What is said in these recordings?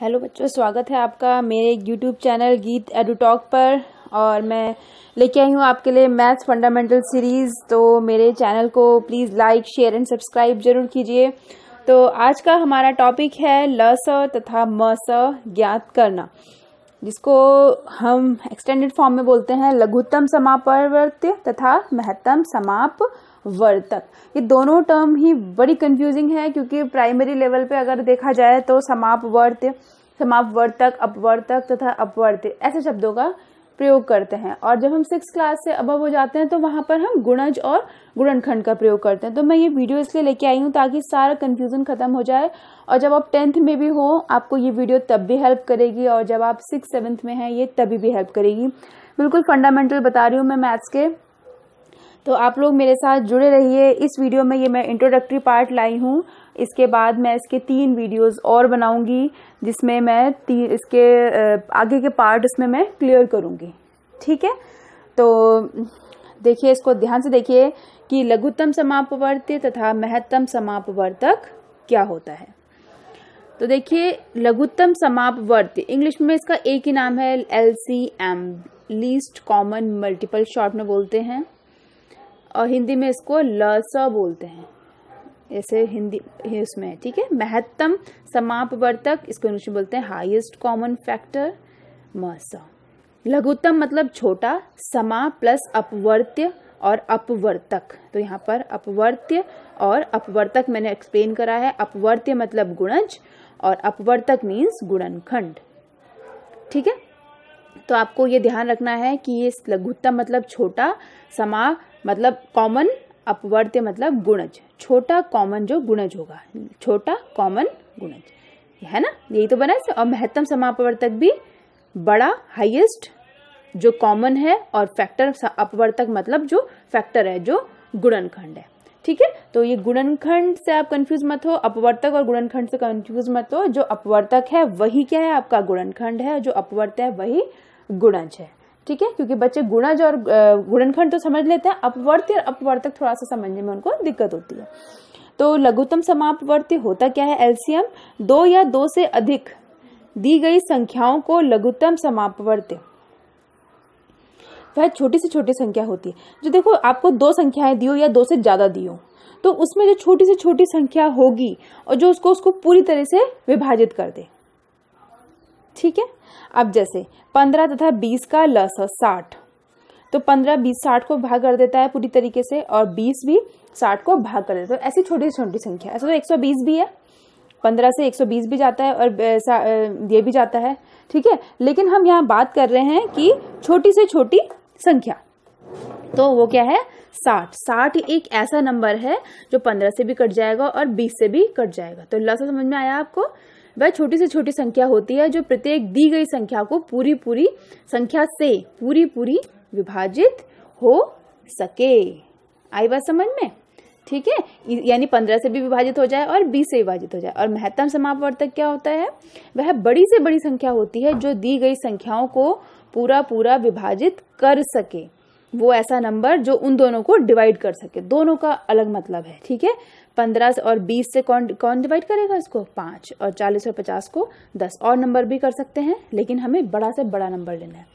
hello बच्चों स्वागत है आपका मेरे यूट्यूब चैनल गीत एडूटॉक पर और मैं लेके आई हूँ आपके लिए मैथ्स फंडामेंटल सीरीज़ तो मेरे चैनल को please like share and subscribe जरूर कीजिए तो आज का हमारा टॉपिक है ल स तथा म स ज्ञात करना जिसको हम एक्सटेंडेड फॉर्म में बोलते हैं लघुत्तम समापरवर्त्य तथा महत्तम समाप वर्तक ये दोनों टर्म ही बड़ी कंफ्यूजिंग है क्योंकि प्राइमरी लेवल पे अगर देखा जाए तो समाप समापवर्तक समाप वर्तक अपवर्तक तथा अपवर्त ऐसे शब्दों का प्रयोग करते हैं और जब हम सिक्स क्लास से अबव हो जाते हैं तो वहां पर हम गुणज और गुणनखंड का प्रयोग करते हैं तो मैं ये वीडियो इसलिए लेके आई हूँ ताकि सारा कन्फ्यूजन खत्म हो जाए और जब आप टेंथ में भी हो आपको ये वीडियो तब भी हेल्प करेगी और जब आप सिक्स सेवन्थ में हैं ये तभी भी हेल्प करेगी बिल्कुल फंडामेंटल बता रही हूँ मैं मैथ्स के तो आप लोग मेरे साथ जुड़े रहिए इस वीडियो में ये मैं इंट्रोडक्टरी पार्ट लाई हूँ इसके बाद मैं इसके तीन वीडियोस और बनाऊंगी जिसमें मैं तीन इसके आगे के पार्ट इसमें मैं क्लियर करूँगी ठीक है तो देखिए इसको ध्यान से देखिए कि लघुत्तम समापवर्त्य तथा महत्तम समापवर्तक क्या होता है तो देखिए लघुत्तम समापवर्त्य इंग्लिश में इसका एक ही नाम है L C M least common multiple short में बोलते हैं और हिंदी में इसको लस बोलते हैं ऐसे हिंदी उसमें ठीक है महत्तम समापवर्तक इसको इंग्लिश में बोलते हैं हाईएस्ट कॉमन फैक्टर मस लघुत्तम मतलब छोटा समा प्लस अपवर्त्य और अपवर्तक तो यहाँ पर अपवर्त्य और अपवर्तक मैंने एक्सप्लेन करा है अपवर्त्य मतलब गुणज और अपवर्तक मीन्स गुणनखंड ठीक है तो आपको ये ध्यान रखना है कि ये लघुत्तम मतलब छोटा समा मतलब कॉमन अपवर्त्य मतलब गुणज छोटा कॉमन जो गुणज होगा छोटा कॉमन गुणज है ना यही तो बना और महत्तम समापवर्तक भी बड़ा हाईएस्ट जो कॉमन है और फैक्टर अपवर्तक मतलब जो फैक्टर है जो गुणनखंड है ठीक है तो ये गुणनखंड से आप कंफ्यूज मत हो अपवर्तक और गुणनखंड से कंफ्यूज मत हो जो अपवर्तक है वही क्या है आपका गुणनखंड है जो अपवर्त है वही गुणज है ठीक है क्योंकि बच्चे गुणज और गुणनखंड तो समझ लेते हैं अपवर्त्य और अपवर्तक थोड़ा सा समझने में उनको दिक्कत होती है तो लघुतम समापवर्त्य होता क्या है एलसीएम दो या दो से अधिक दी गई संख्याओं को लघुतम समापवर्त्य वह छोटी से छोटी संख्या होती है जो देखो आपको दो संख्याएं दी हो या दो से ज़्यादा दी हो तो उसमें जो छोटी से छोटी संख्या होगी और जो उसको उसको पूरी तरह से विभाजित कर दे ठीक है अब जैसे पंद्रह तथा बीस का लस साठ तो पंद्रह बीस साठ को भाग कर देता है पूरी तरीके से और बीस भी साठ को भाग कर देता है तो ऐसी छोटी छोटी संख्या ऐसा तो एक सौ बीस भी है पंद्रह से एक सौ बीस भी जाता है और ये भी जाता है ठीक है लेकिन हम यहाँ बात कर रहे हैं कि छोटी से छोटी संख्या तो वो क्या है साठ साठ एक ऐसा नंबर है जो पंद्रह से भी कट जाएगा और बीस से भी कट जाएगा तो लस समझ में आया आपको वह छोटी से छोटी संख्या होती है जो प्रत्येक दी गई संख्या को पूरी पूरी संख्या से पूरी पूरी विभाजित हो सके आई बात समझ में ठीक है यानी पंद्रह से भी विभाजित हो जाए और बीस से विभाजित हो जाए और महत्तम समापवर्तक क्या होता है वह बड़ी से बड़ी संख्या होती है जो दी गई संख्याओं को पूरा पूरा विभाजित कर सके वो ऐसा नंबर जो उन दोनों को डिवाइड कर सके दोनों का अलग मतलब है ठीक है पंद्रह और बीस से कौन कौन डिवाइड करेगा इसको पाँच और चालीस और पचास को दस और नंबर भी कर सकते हैं लेकिन हमें बड़ा से बड़ा नंबर लेना है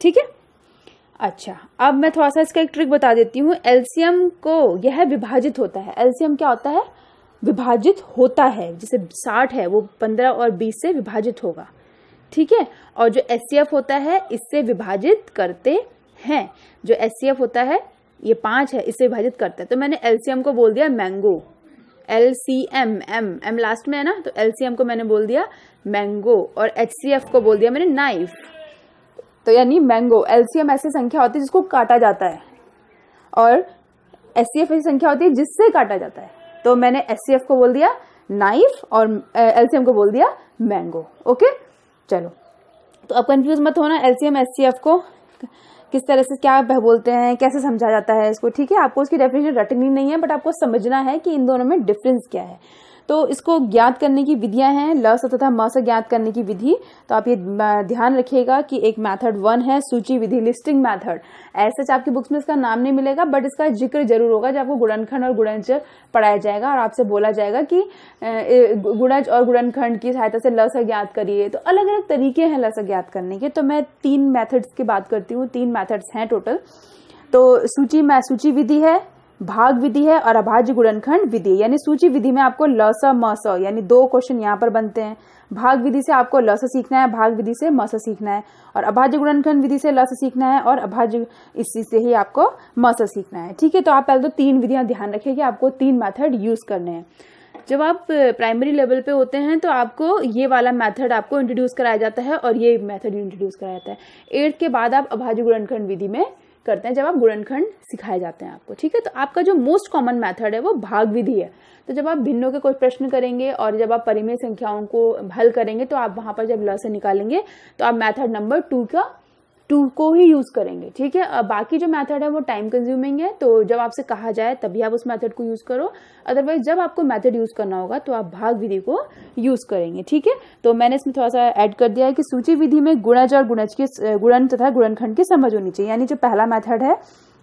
ठीक है अच्छा अब मैं थोड़ा सा इसका एक ट्रिक बता देती हूँ एल्सियम को यह विभाजित होता है एल्सियम क्या होता है विभाजित होता है जैसे साठ है वो पंद्रह और बीस से विभाजित होगा ठीक है और जो एस होता है इससे विभाजित करते हैं जो एस होता है ये पाँच है इसे विभाजित करते हैं तो मैंने एलसीएम को बोल दिया mango L C M M M last में है ना तो एल सी एम को मैंने बोल दिया मैंगो और एच सी एफ को बोल दिया मैंने नाइफ तो यानी मैंगो एल सी एम ऐसी संख्या होती है जिसको काटा जाता है और एस सी एफ ऐसी संख्या होती है जिससे काटा जाता है तो मैंने एस सी एफ को बोल दिया नाइफ और एल सी एम को बोल दिया मैंगो ओके चलो तो अब कंफ्यूज मत होना L C M S C F को किस तरह से क्या बोलते हैं कैसे समझा जाता है इसको ठीक है आपको उसकी डेफिनेशन रटनी नहीं है बट आपको समझना है कि इन दोनों में डिफरेंस क्या है तो इसको ज्ञात करने की विधियां हैं ल स तथा म से ज्ञात करने की विधि तो आप ये ध्यान रखिएगा कि एक मैथड वन है सूची विधि लिस्टिंग मैथड ऐसे आपकी बुक्स में इसका नाम नहीं मिलेगा बट इसका जिक्र जरूर होगा जब आपको गुणनखंड और गुणनचर पढ़ाया जाएगा और आपसे बोला जाएगा कि गुणज और गुणनखंड की सहायता से ल से ज्ञात करिए तो अलग अलग तरीके हैं ल से ज्ञात करने के तो मैं तीन मैथड्स की बात करती हूँ तीन मैथड्स हैं टोटल तो सूची सूची विधि है भाग विधि है और अभाज्य गुणनखंड विधि यानी सूची विधि में आपको लस मस यानी दो क्वेश्चन यहाँ पर बनते हैं भाग विधि से आपको लस सीखना है भाग विधि से मस सीखना है और अभाज्य गुणनखंड विधि से लस सीखना है और अभाज्य इसी से ही आपको मस सीखना है ठीक है तो आप पहले तो तीन विधियां ध्यान रखिए कि आपको तीन मैथड यूज करने हैं जब आप प्राइमरी लेवल पे होते हैं तो आपको ये वाला मेथड आपको इंट्रोड्यूस कराया जाता है और ये मेथड इंट्रोड्यूस कराया जाता है एट्थ के बाद आप अभाज्य गुणनखंड विधि में करते हैं जब आप गुणनखंड सिखाए जाते हैं आपको ठीक है तो आपका जो मोस्ट कॉमन मेथड है वो भाग विधि है तो जब आप भिन्नों के कोई प्रश्न करेंगे और जब आप परिमेय संख्याओं को हल करेंगे तो आप वहां पर जब लसन निकालेंगे तो आप मैथड नंबर टू का टू को ही यूज़ करेंगे ठीक है बाकी जो मेथड है वो टाइम कंज्यूमिंग है तो जब आपसे कहा जाए तभी आप उस मेथड को यूज़ करो अदरवाइज जब आपको मेथड यूज़ करना होगा तो आप भाग विधि को यूज़ करेंगे ठीक है तो मैंने इसमें थोड़ा सा ऐड कर दिया है कि सूची विधि में गुणज और गुणज की गुणन तथा गुणनखंड की समझ होनी चाहिए यानी जो पहला मैथड है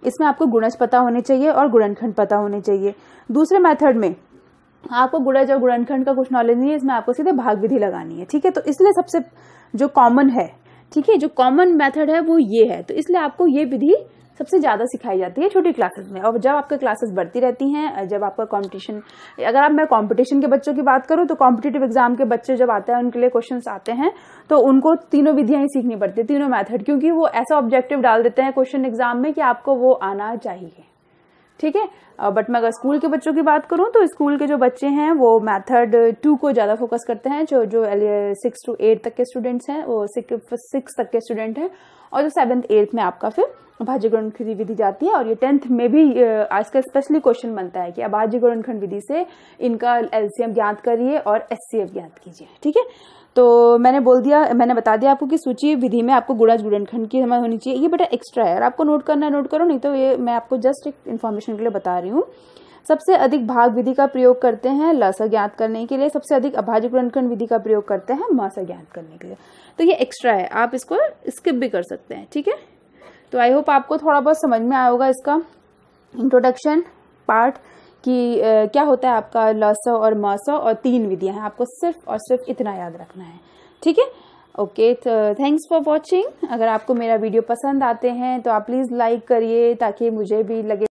इसमें आपको गुणज पता होने चाहिए और गुणनखंड पता होने चाहिए दूसरे मैथड में आपको गुणज और गुणनखंड का कुछ नॉलेज नहीं है इसमें आपको सीधे भाग विधि लगानी है ठीक है तो इसलिए सबसे जो कॉमन है ठीक है जो कॉमन मेथड है वो ये है तो इसलिए आपको ये विधि सबसे ज़्यादा सिखाई जाती है छोटी क्लासेस में और जब आपके क्लासेस बढ़ती रहती हैं जब आपका कंपटीशन अगर आप मैं कंपटीशन के बच्चों की बात करूँ तो कॉम्पिटेटिव एग्जाम के बच्चे जब आते हैं उनके लिए क्वेश्चंस आते हैं तो उनको तीनों विधियाँ ही सीखनी पड़ती है तीनों मैथड क्योंकि वो ऐसा ऑब्जेक्टिव डाल देते हैं क्वेश्चन एग्जाम में कि आपको वो आना चाहिए ठीक है बट uh, मैं अगर स्कूल के बच्चों की बात करूं तो स्कूल के जो बच्चे हैं वो मेथड टू को ज़्यादा फोकस करते हैं जो जो सिक्स टू एट तक के स्टूडेंट्स हैं वो सिक्स तक के स्टूडेंट हैं और जो सेवन्थ एट्थ में आपका फिर अभाज्य ग्रहणखंड विधि जाती है और ये टेंथ में भी आज का स्पेशली क्वेश्चन बनता है कि अभाज्य ग्रहणखंड विधि से इनका एलसीएम ज्ञात करिए और एस ज्ञात कीजिए ठीक है तो मैंने बोल दिया मैंने बता दिया आपको कि सूची विधि में आपको गुणज खंड की समझ होनी चाहिए ये बेटा एक्स्ट्रा है अगर आपको नोट करना है नोट करो नहीं तो ये मैं आपको जस्ट एक इन्फॉर्मेशन के लिए बता रही हूँ सबसे अधिक भाग विधि का प्रयोग करते हैं ल सा ज्ञात करने के लिए सबसे अधिक अभाज्य गुणनखंड विधि का प्रयोग करते हैं म सा ज्ञात करने के लिए तो ये एक्स्ट्रा है आप इसको स्किप भी कर सकते हैं ठीक है तो आई होप आपको थोड़ा बहुत समझ में आया होगा इसका इंट्रोडक्शन पार्ट कि क्या होता है आपका लस और मस और तीन विधियां हैं आपको सिर्फ और सिर्फ इतना याद रखना है ठीक है ओके थैंक्स फॉर वॉचिंग अगर आपको मेरा वीडियो पसंद आते हैं तो आप प्लीज़ लाइक करिए ताकि मुझे भी लगे